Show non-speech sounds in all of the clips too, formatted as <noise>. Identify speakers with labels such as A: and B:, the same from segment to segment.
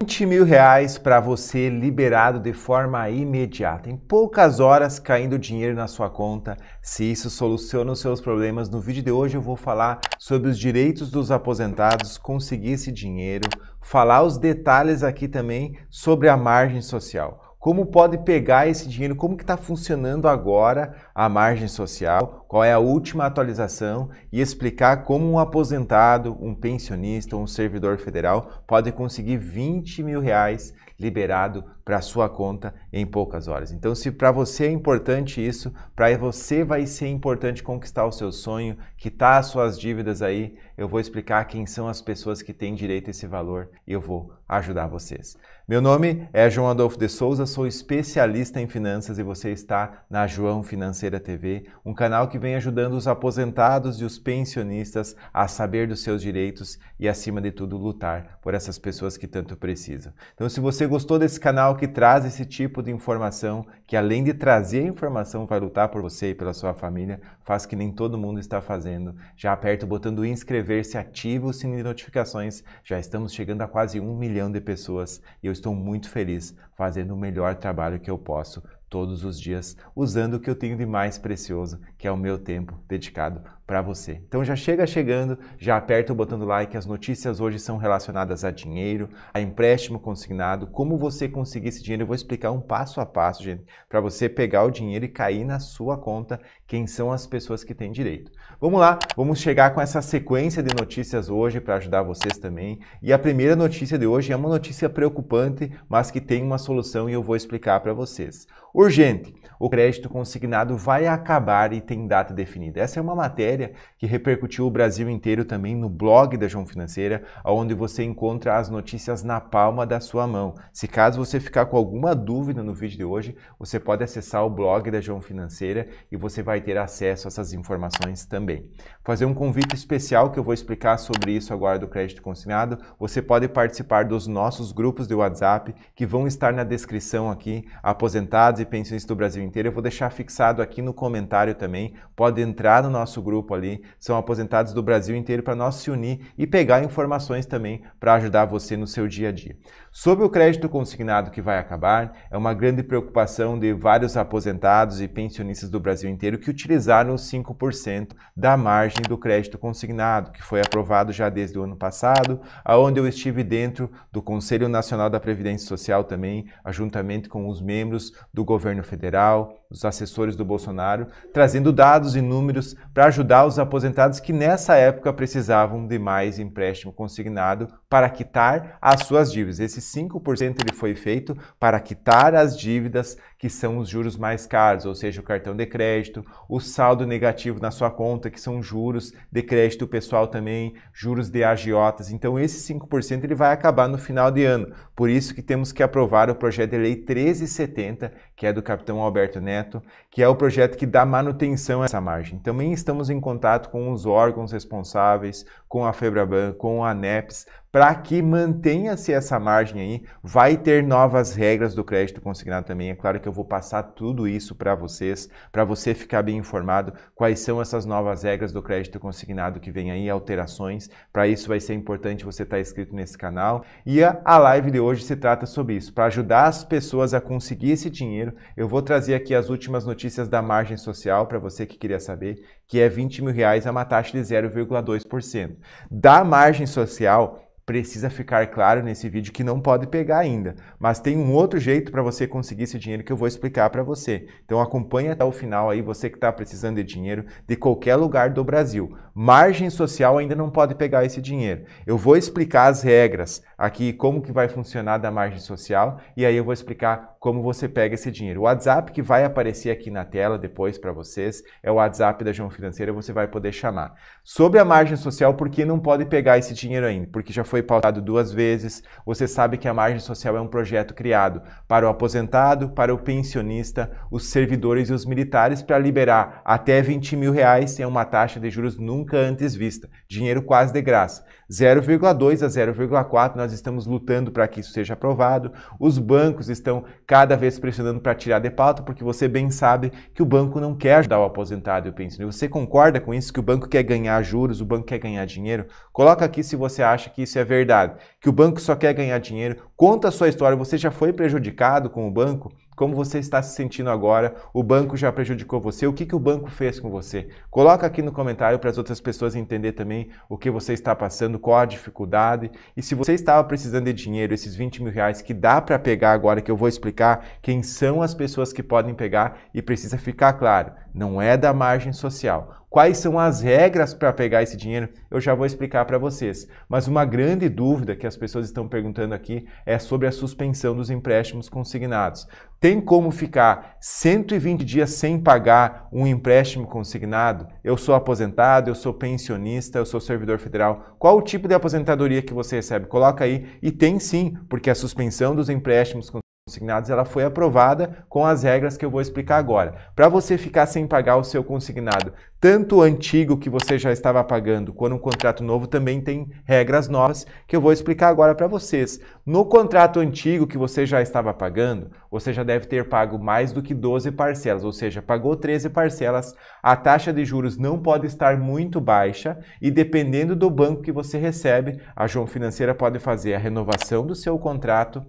A: 20 mil reais para você liberado de forma imediata, em poucas horas caindo dinheiro na sua conta. Se isso soluciona os seus problemas, no vídeo de hoje eu vou falar sobre os direitos dos aposentados, conseguir esse dinheiro, falar os detalhes aqui também sobre a margem social como pode pegar esse dinheiro, como que está funcionando agora a margem social, qual é a última atualização e explicar como um aposentado, um pensionista, um servidor federal pode conseguir 20 mil reais liberado para a sua conta em poucas horas. Então, se para você é importante isso, para você vai ser importante conquistar o seu sonho, quitar as suas dívidas aí, eu vou explicar quem são as pessoas que têm direito a esse valor e eu vou ajudar vocês. Meu nome é João Adolfo de Souza, sou especialista em finanças e você está na João Financeira TV, um canal que vem ajudando os aposentados e os pensionistas a saber dos seus direitos e, acima de tudo, lutar por essas pessoas que tanto precisam. Então, se você gostou desse canal, que traz esse tipo de informação, que além de trazer a informação, vai lutar por você e pela sua família, faz que nem todo mundo está fazendo. Já aperta o botão do inscrever-se, ativa o sininho de notificações. Já estamos chegando a quase um milhão de pessoas e eu estou muito feliz fazendo o melhor trabalho que eu posso todos os dias, usando o que eu tenho de mais precioso, que é o meu tempo dedicado para você. Então já chega chegando, já aperta o botão do like. As notícias hoje são relacionadas a dinheiro, a empréstimo consignado, como você conseguir esse dinheiro. Eu vou explicar um passo a passo, gente, para você pegar o dinheiro e cair na sua conta, quem são as pessoas que têm direito. Vamos lá, vamos chegar com essa sequência de notícias hoje para ajudar vocês também. E a primeira notícia de hoje é uma notícia preocupante, mas que tem uma solução e eu vou explicar para vocês. Urgente. O crédito consignado vai acabar e tem data definida. Essa é uma matéria que repercutiu o Brasil inteiro também no blog da João Financeira, onde você encontra as notícias na palma da sua mão. Se caso você ficar com alguma dúvida no vídeo de hoje, você pode acessar o blog da João Financeira e você vai ter acesso a essas informações também. Fazer um convite especial que eu vou explicar sobre isso agora do crédito consignado. Você pode participar dos nossos grupos de WhatsApp que vão estar na descrição aqui, aposentados e pensões do Brasil inteiro. Eu vou deixar fixado aqui no comentário também. Pode entrar no nosso grupo ali. São aposentados do Brasil inteiro para nós se unir e pegar informações também para ajudar você no seu dia a dia. Sobre o crédito consignado que vai acabar, é uma grande preocupação de vários aposentados e pensionistas do Brasil inteiro que utilizaram os 5% da margem do crédito consignado, que foi aprovado já desde o ano passado, aonde eu estive dentro do Conselho Nacional da Previdência Social também, juntamente com os membros do governo federal, os assessores do Bolsonaro, trazendo dados e números para ajudar os aposentados que nessa época precisavam de mais empréstimo consignado para quitar as suas dívidas. Esse 5% ele foi feito para quitar as dívidas que são os juros mais caros, ou seja, o cartão de crédito, o saldo negativo na sua conta, que são juros de crédito pessoal também, juros de agiotas. Então, esse 5% ele vai acabar no final de ano. Por isso que temos que aprovar o projeto de lei 1370, que é do capitão Alberto Neto, que é o projeto que dá manutenção a essa margem. Também estamos em contato com os órgãos responsáveis, com a Febraban, com a ANEPS, para que mantenha-se essa margem aí. Vai ter novas regras do crédito consignado também. É claro que que eu vou passar tudo isso para vocês, para você ficar bem informado quais são essas novas regras do crédito consignado que vem aí, alterações. Para isso vai ser importante você estar tá inscrito nesse canal. E a, a live de hoje se trata sobre isso. Para ajudar as pessoas a conseguir esse dinheiro, eu vou trazer aqui as últimas notícias da margem social para você que queria saber, que é 20 mil reais a uma taxa de 0,2%. Da margem social, precisa ficar claro nesse vídeo que não pode pegar ainda, mas tem um outro jeito para você conseguir esse dinheiro que eu vou explicar para você. Então acompanha até o final aí, você que está precisando de dinheiro de qualquer lugar do Brasil. Margem social ainda não pode pegar esse dinheiro. Eu vou explicar as regras, aqui como que vai funcionar da margem social e aí eu vou explicar como você pega esse dinheiro. O WhatsApp que vai aparecer aqui na tela depois para vocês é o WhatsApp da João Financeira, você vai poder chamar. Sobre a margem social, por que não pode pegar esse dinheiro ainda? Porque já foi pautado duas vezes. Você sabe que a margem social é um projeto criado para o aposentado, para o pensionista, os servidores e os militares para liberar até 20 mil reais em uma taxa de juros nunca antes vista. Dinheiro quase de graça. 0,2 a 0,4 nós nós estamos lutando para que isso seja aprovado. Os bancos estão cada vez pressionando para tirar de pauta, porque você bem sabe que o banco não quer ajudar o aposentado e o pensionista. Você concorda com isso que o banco quer ganhar juros, o banco quer ganhar dinheiro? Coloca aqui se você acha que isso é verdade, que o banco só quer ganhar dinheiro. Conta a sua história, você já foi prejudicado com o banco? Como você está se sentindo agora? O banco já prejudicou você? O que, que o banco fez com você? Coloca aqui no comentário para as outras pessoas entender também o que você está passando, qual a dificuldade. E se você estava precisando de dinheiro, esses 20 mil reais que dá para pegar agora, que eu vou explicar quem são as pessoas que podem pegar e precisa ficar claro, não é da margem social. Quais são as regras para pegar esse dinheiro? Eu já vou explicar para vocês. Mas uma grande dúvida que as pessoas estão perguntando aqui é sobre a suspensão dos empréstimos consignados. Tem como ficar 120 dias sem pagar um empréstimo consignado? Eu sou aposentado, eu sou pensionista, eu sou servidor federal. Qual o tipo de aposentadoria que você recebe? Coloca aí e tem sim, porque a suspensão dos empréstimos consignados, ela foi aprovada com as regras que eu vou explicar agora. Para você ficar sem pagar o seu consignado, tanto o antigo que você já estava pagando, quanto um contrato novo, também tem regras novas que eu vou explicar agora para vocês. No contrato antigo que você já estava pagando, você já deve ter pago mais do que 12 parcelas, ou seja, pagou 13 parcelas, a taxa de juros não pode estar muito baixa e dependendo do banco que você recebe, a João Financeira pode fazer a renovação do seu contrato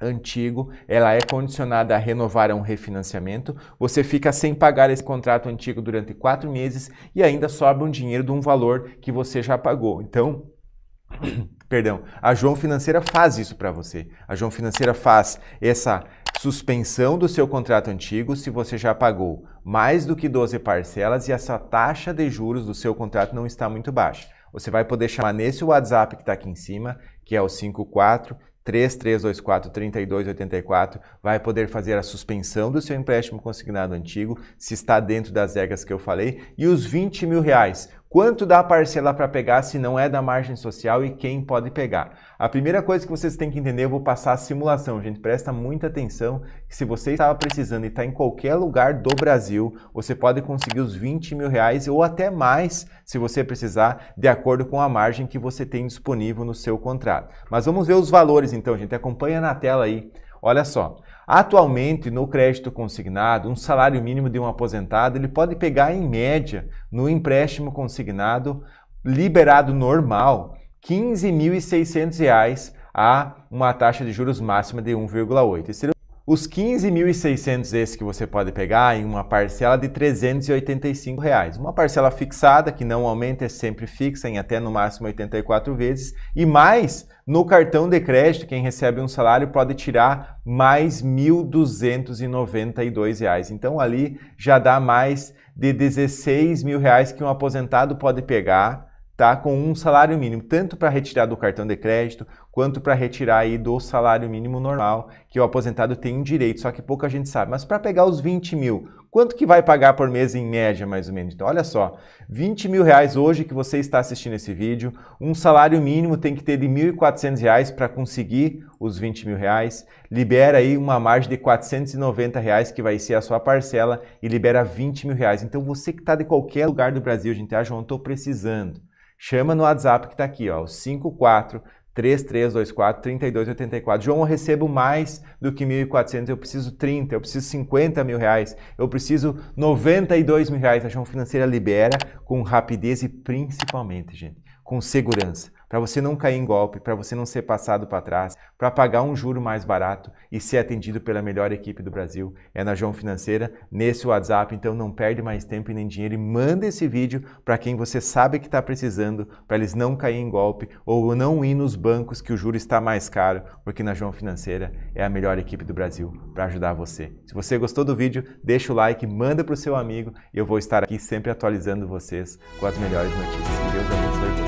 A: antigo, ela é condicionada a renovar a um refinanciamento, você fica sem pagar esse contrato antigo durante quatro meses e ainda sobra um dinheiro de um valor que você já pagou. Então, <clears throat> perdão, a João Financeira faz isso para você. A João Financeira faz essa suspensão do seu contrato antigo se você já pagou mais do que 12 parcelas e essa taxa de juros do seu contrato não está muito baixa. Você vai poder chamar nesse WhatsApp que está aqui em cima, que é o 54 3324 3284 vai poder fazer a suspensão do seu empréstimo consignado antigo, se está dentro das regras que eu falei, e os 20 mil reais Quanto dá a parcela para pegar se não é da margem social e quem pode pegar? A primeira coisa que vocês têm que entender, eu vou passar a simulação, gente. Presta muita atenção que se você estava precisando e está em qualquer lugar do Brasil, você pode conseguir os 20 mil reais ou até mais, se você precisar, de acordo com a margem que você tem disponível no seu contrato. Mas vamos ver os valores então, gente. Acompanha na tela aí Olha só, atualmente no crédito consignado, um salário mínimo de um aposentado ele pode pegar em média no empréstimo consignado liberado normal R$ 15.600 a uma taxa de juros máxima de 1,8 os 15.600 esse que você pode pegar em uma parcela de 385 reais. Uma parcela fixada que não aumenta é sempre fixa em até no máximo 84 vezes e mais no cartão de crédito quem recebe um salário pode tirar mais 1.292 reais. Então ali já dá mais de 16 mil reais que um aposentado pode pegar tá com um salário mínimo, tanto para retirar do cartão de crédito, quanto para retirar aí do salário mínimo normal, que o aposentado tem um direito, só que pouca gente sabe. Mas para pegar os 20 mil, quanto que vai pagar por mês em média, mais ou menos? Então, olha só, 20 mil reais hoje que você está assistindo esse vídeo, um salário mínimo tem que ter de 1.400 reais para conseguir os 20 mil reais, libera aí uma margem de 490 reais que vai ser a sua parcela e libera 20 mil reais. Então, você que está de qualquer lugar do Brasil, gente, ah, João, estou precisando Chama no WhatsApp que está aqui, ó, 54 3324 3284. João, eu recebo mais do que 1.400, eu preciso 30, eu preciso 50 mil reais, eu preciso 92 mil reais. A João Financeira libera com rapidez e principalmente, gente, com segurança, para você não cair em golpe, para você não ser passado para trás, para pagar um juro mais barato e ser atendido pela melhor equipe do Brasil. É na João Financeira, nesse WhatsApp, então não perde mais tempo e nem dinheiro e manda esse vídeo para quem você sabe que está precisando, para eles não cair em golpe ou não ir nos bancos que o juro está mais caro, porque na João Financeira é a melhor equipe do Brasil para ajudar você. Se você gostou do vídeo, deixa o like, manda para o seu amigo, eu vou estar aqui sempre atualizando vocês com as melhores notícias. Que Deus abençoe você.